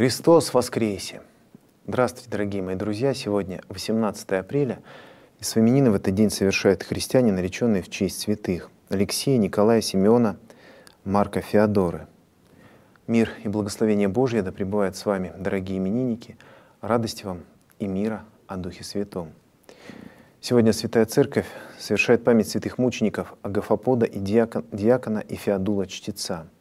Христос воскресе! Здравствуйте, дорогие мои друзья! Сегодня 18 апреля. И с именины в этот день совершают христиане, нареченные в честь святых Алексея, Николая, Симеона, Марка, Феодоры. Мир и благословение Божье да пребывает с вами, дорогие именинники. Радости вам и мира о Духе Святом. Сегодня Святая Церковь совершает память святых мучеников Агафопода и диакона, диакона и Феодула Чтеца –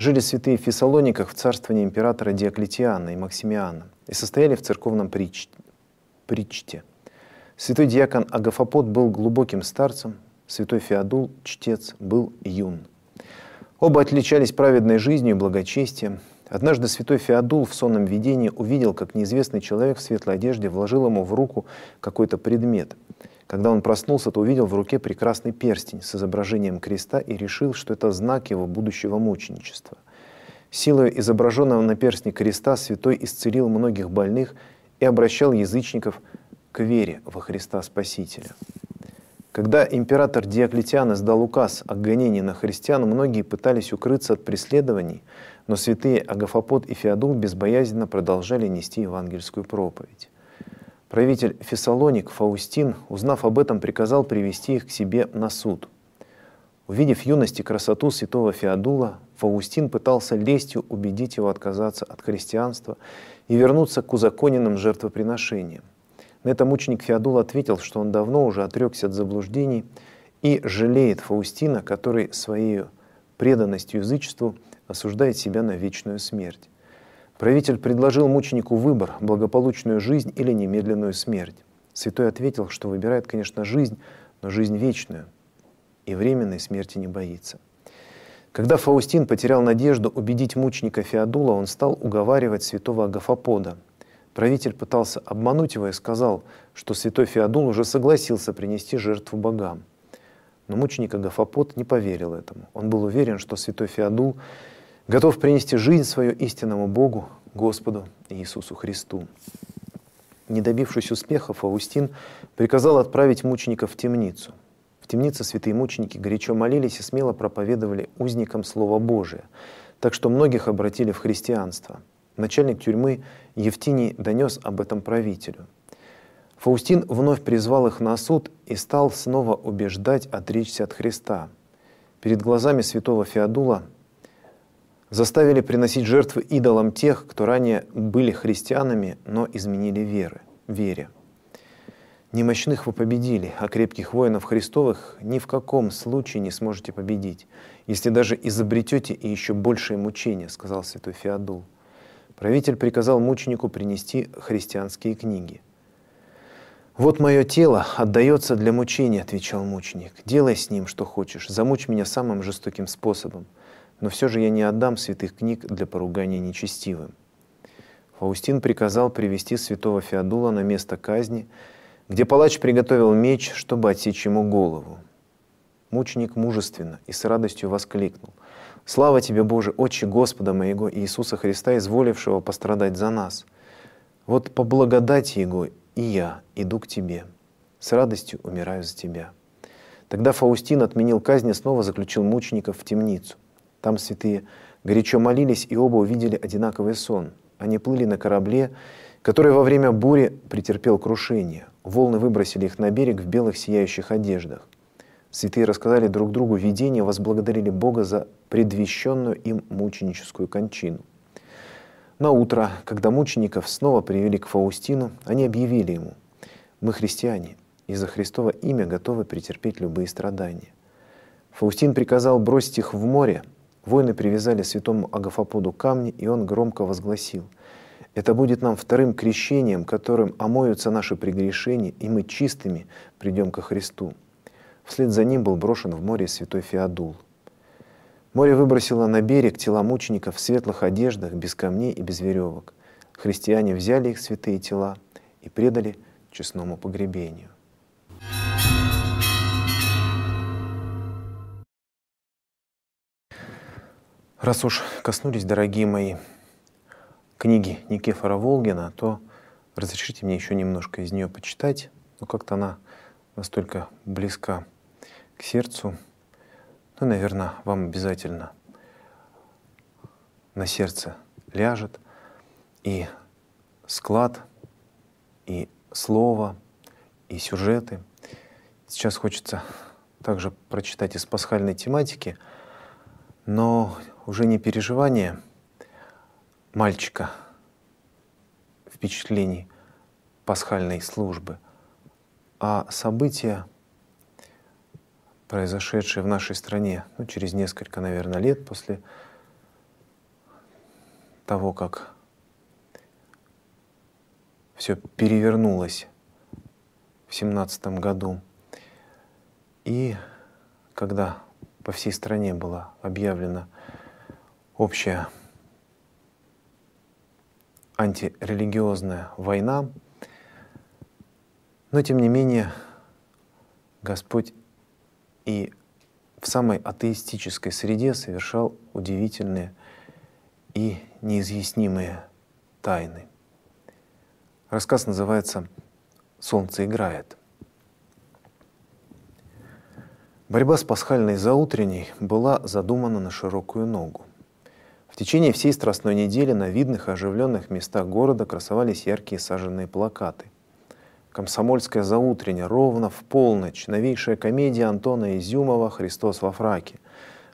Жили святые в Фессалониках в царствовании императора Диоклетиана и Максимиана и состояли в церковном притч... притчте. Святой диакон Агафопот был глубоким старцем, святой Феодул, чтец, был юн. Оба отличались праведной жизнью и благочестием. Однажды святой Феодул в сонном видении увидел, как неизвестный человек в светлой одежде вложил ему в руку какой-то предмет. Когда он проснулся, то увидел в руке прекрасный перстень с изображением креста и решил, что это знак его будущего мученичества. Силой изображенного на перстне креста святой исцелил многих больных и обращал язычников к вере во Христа Спасителя. Когда император Диоклетиан издал указ о гонении на христиан, многие пытались укрыться от преследований, но святые Агафопот и Феодул безбоязненно продолжали нести евангельскую проповедь. Правитель Фессалоник Фаустин, узнав об этом, приказал привести их к себе на суд. Увидев юность и красоту святого Феодула, Фаустин пытался лестью убедить его отказаться от христианства и вернуться к узаконенным жертвоприношениям. На это мученик Феодул ответил, что он давно уже отрекся от заблуждений и жалеет Фаустина, который своей преданностью язычеству осуждает себя на вечную смерть. Правитель предложил мученику выбор – благополучную жизнь или немедленную смерть. Святой ответил, что выбирает, конечно, жизнь, но жизнь вечную, и временной смерти не боится. Когда Фаустин потерял надежду убедить мученика Феодула, он стал уговаривать святого Агафопода. Правитель пытался обмануть его и сказал, что святой Феодул уже согласился принести жертву богам. Но мученик Агафопод не поверил этому. Он был уверен, что святой Феодул готов принести жизнь свою истинному Богу, Господу Иисусу Христу. Не добившись успехов, Августин приказал отправить мучеников в темницу. В темнице святые мученики горячо молились и смело проповедовали узникам Слово Божие, так что многих обратили в христианство. Начальник тюрьмы Евтиний донес об этом правителю. Фаустин вновь призвал их на суд и стал снова убеждать отречься от Христа. Перед глазами святого Феодула заставили приносить жертвы идолам тех, кто ранее были христианами, но изменили веры, вере. Немощных вы победили, а крепких воинов Христовых ни в каком случае не сможете победить, если даже изобретете и еще большее мучение, сказал святой Феодул. Правитель приказал мученику принести христианские книги. «Вот мое тело отдается для мучения», — отвечал мученик. «Делай с ним, что хочешь, замучь меня самым жестоким способом но все же я не отдам святых книг для поругания нечестивым. Фаустин приказал привести святого Феодула на место казни, где палач приготовил меч, чтобы отсечь ему голову. Мученик мужественно и с радостью воскликнул. «Слава тебе, Боже, Отче Господа моего Иисуса Христа, изволившего пострадать за нас! Вот по благодати Его и я иду к тебе, с радостью умираю за тебя». Тогда Фаустин отменил казнь и снова заключил мучеников в темницу – там святые горячо молились, и оба увидели одинаковый сон. Они плыли на корабле, который во время бури претерпел крушение. Волны выбросили их на берег в белых сияющих одеждах. Святые рассказали друг другу видение, возблагодарили Бога за предвещенную им мученическую кончину. На утро, когда мучеников снова привели к Фаустину, они объявили ему, «Мы христиане, и за Христово имя готовы претерпеть любые страдания». Фаустин приказал бросить их в море, Воины привязали святому Агафоподу камни, и он громко возгласил, «Это будет нам вторым крещением, которым омоются наши прегрешения, и мы чистыми придем ко Христу». Вслед за ним был брошен в море святой Феодул. Море выбросило на берег тела мучеников в светлых одеждах, без камней и без веревок. Христиане взяли их святые тела и предали честному погребению. Раз уж коснулись, дорогие мои, книги Никефора Волгина, то разрешите мне еще немножко из нее почитать. Ну как-то она настолько близка к сердцу, ну, наверное, вам обязательно на сердце ляжет и склад, и слово, и сюжеты. Сейчас хочется также прочитать из пасхальной тематики, но уже не переживание мальчика впечатлений пасхальной службы, а события, произошедшие в нашей стране ну, через несколько, наверное, лет после того, как все перевернулось в семнадцатом году. И когда по всей стране была объявлена общая антирелигиозная война. Но тем не менее Господь и в самой атеистической среде совершал удивительные и неизъяснимые тайны. Рассказ называется «Солнце играет». Борьба с пасхальной заутренней была задумана на широкую ногу течение всей Страстной недели на видных и оживленных местах города красовались яркие саженные плакаты. «Комсомольская заутренняя, ровно в полночь, новейшая комедия Антона Изюмова «Христос во фраке».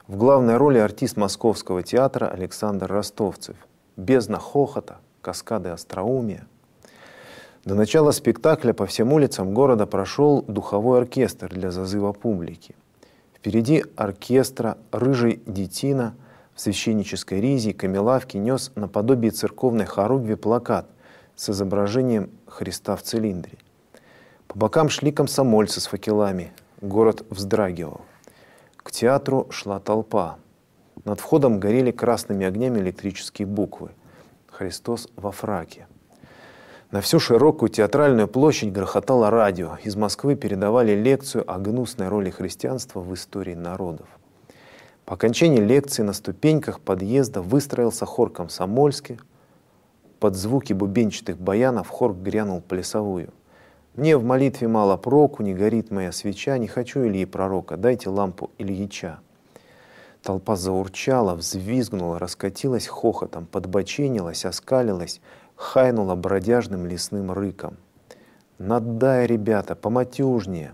В главной роли артист Московского театра Александр Ростовцев. Бездна хохота, каскады остроумия – до начала спектакля по всем улицам города прошел духовой оркестр для зазыва публики. Впереди оркестра «Рыжий детина», в священнической ризе и камелавке нес наподобие церковной хоругви плакат с изображением Христа в цилиндре. По бокам шли комсомольцы с факелами, город вздрагивал. К театру шла толпа. Над входом горели красными огнями электрические буквы. Христос во фраке. На всю широкую театральную площадь грохотало радио. Из Москвы передавали лекцию о гнусной роли христианства в истории народов. По окончании лекции на ступеньках подъезда выстроился хор комсомольский. Под звуки бубенчатых баянов хор грянул плясовую. «Мне в молитве мало проку, не горит моя свеча, не хочу Ильи пророка, дайте лампу Ильича». Толпа заурчала, взвизгнула, раскатилась хохотом, подбоченилась, оскалилась, хайнула бродяжным лесным рыком. «Надай, ребята, поматюжнее!»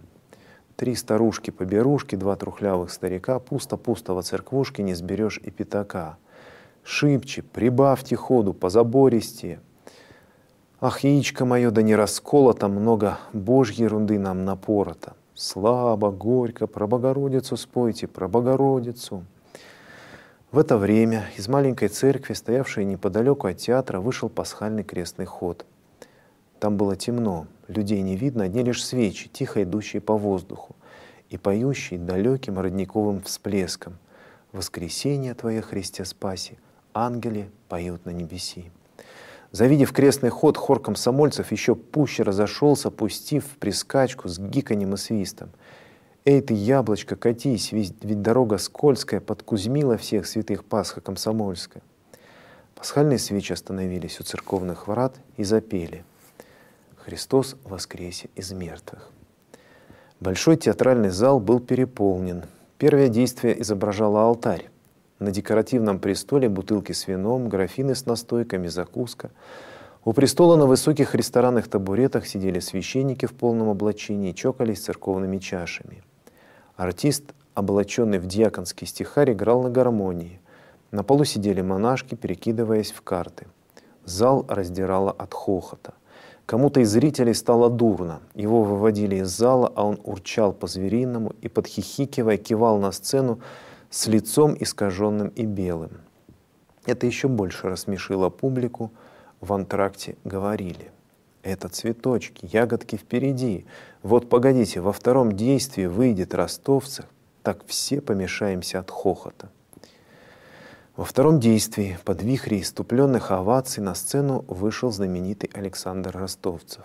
Три старушки-поберушки, два трухлявых старика, пусто пустого церквушки не сберешь и пятака. Шибче, прибавьте ходу, позабористе. Ах, яичко мое, да не расколото, много божьей ерунды нам напорота. Слабо, горько, про Богородицу спойте, про Богородицу. В это время из маленькой церкви, стоявшей неподалеку от театра, вышел пасхальный крестный ход – там было темно, людей не видно, одни лишь свечи, тихо идущие по воздуху и поющие далеким родниковым всплеском. «Воскресение Твое, Христе, спаси! Ангели поют на небеси!» Завидев крестный ход, хор комсомольцев еще пуще разошелся, пустив в прискачку с гиканьем и свистом. «Эй ты, яблочко, катись, ведь, ведь дорога скользкая, подкузмила всех святых Пасха комсомольская». Пасхальные свечи остановились у церковных врат и запели – Христос воскресе из мертвых. Большой театральный зал был переполнен. Первое действие изображало алтарь. На декоративном престоле бутылки с вином, графины с настойками, закуска. У престола на высоких ресторанных табуретах сидели священники в полном облачении и чокались церковными чашами. Артист, облаченный в диаконский стихарь, играл на гармонии. На полу сидели монашки, перекидываясь в карты. Зал раздирало от хохота. Кому-то из зрителей стало дурно. Его выводили из зала, а он урчал по-звериному и, подхихикивая, кивал на сцену с лицом искаженным и белым. Это еще больше рассмешило публику. В антракте говорили. Это цветочки, ягодки впереди. Вот погодите, во втором действии выйдет ростовцев, так все помешаемся от хохота. Во втором действии под вихре иступленных оваций на сцену вышел знаменитый Александр Ростовцев.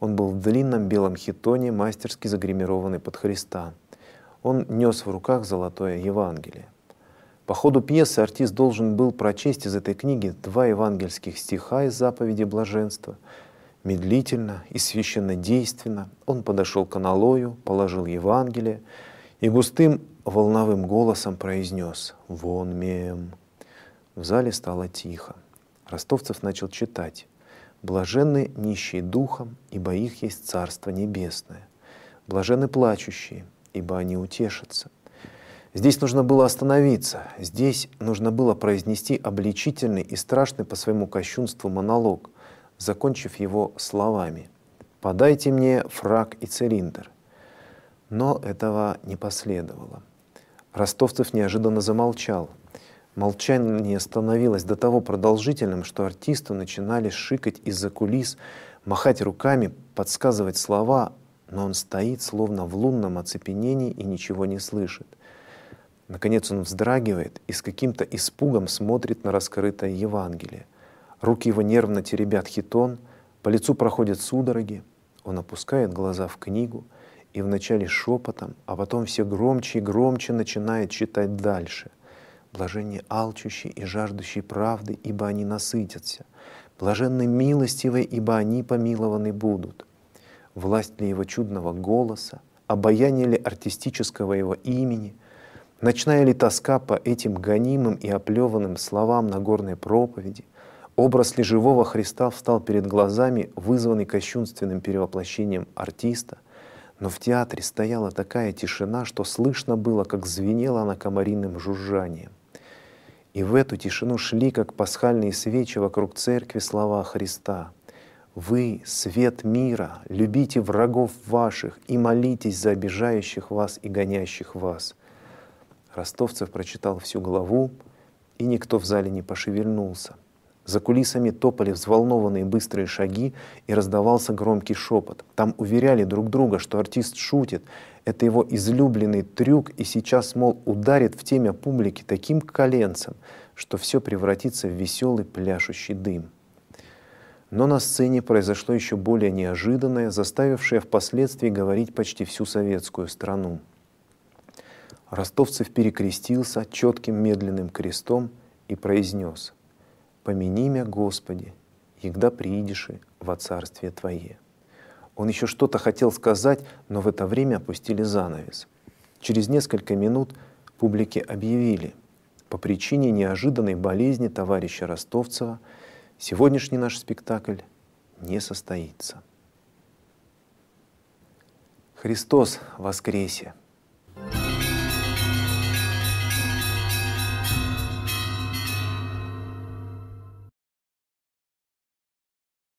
Он был в длинном белом хитоне, мастерски загримированный под Христа. Он нес в руках золотое Евангелие. По ходу пьесы артист должен был прочесть из этой книги два евангельских стиха из заповеди блаженства. Медлительно и священно действенно он подошел к аналою, положил Евангелие, и густым волновым голосом произнес «Вон мем». В зале стало тихо. Ростовцев начал читать. «Блаженны нищие духом, ибо их есть Царство Небесное. Блаженны плачущие, ибо они утешатся. Здесь нужно было остановиться, здесь нужно было произнести обличительный и страшный по своему кощунству монолог, закончив его словами «Подайте мне фраг и цилиндр». Но этого не последовало. Ростовцев неожиданно замолчал. Молчание становилось до того продолжительным, что артисты начинали шикать из-за кулис, махать руками, подсказывать слова, но он стоит словно в лунном оцепенении и ничего не слышит. Наконец он вздрагивает и с каким-то испугом смотрит на раскрытое Евангелие. Руки его нервно теребят хитон, по лицу проходят судороги, он опускает глаза в книгу — и вначале шепотом, а потом все громче и громче начинает читать дальше. Блаженные алчущие и жаждущие правды, ибо они насытятся. Блаженны милостивые, ибо они помилованы будут. Власть ли его чудного голоса, обаяние ли артистического его имени, ночная ли тоска по этим гонимым и оплеванным словам на горной проповеди, образ ли живого Христа встал перед глазами, вызванный кощунственным перевоплощением артиста — но в театре стояла такая тишина, что слышно было, как звенело она комариным жужжанием. И в эту тишину шли, как пасхальные свечи вокруг церкви, слова Христа. «Вы — свет мира, любите врагов ваших и молитесь за обижающих вас и гонящих вас». Ростовцев прочитал всю главу, и никто в зале не пошевельнулся — за кулисами топали взволнованные быстрые шаги и раздавался громкий шепот. Там уверяли друг друга, что артист шутит. Это его излюбленный трюк и сейчас, мол, ударит в темя публики таким коленцем, что все превратится в веселый пляшущий дым. Но на сцене произошло еще более неожиданное, заставившее впоследствии говорить почти всю советскую страну. Ростовцев перекрестился четким медленным крестом и произнес – «Помяни мя, Господи, егда приидиши во Царствие Твое». Он еще что-то хотел сказать, но в это время опустили занавес. Через несколько минут публике объявили, по причине неожиданной болезни товарища Ростовцева сегодняшний наш спектакль не состоится. Христос воскресе!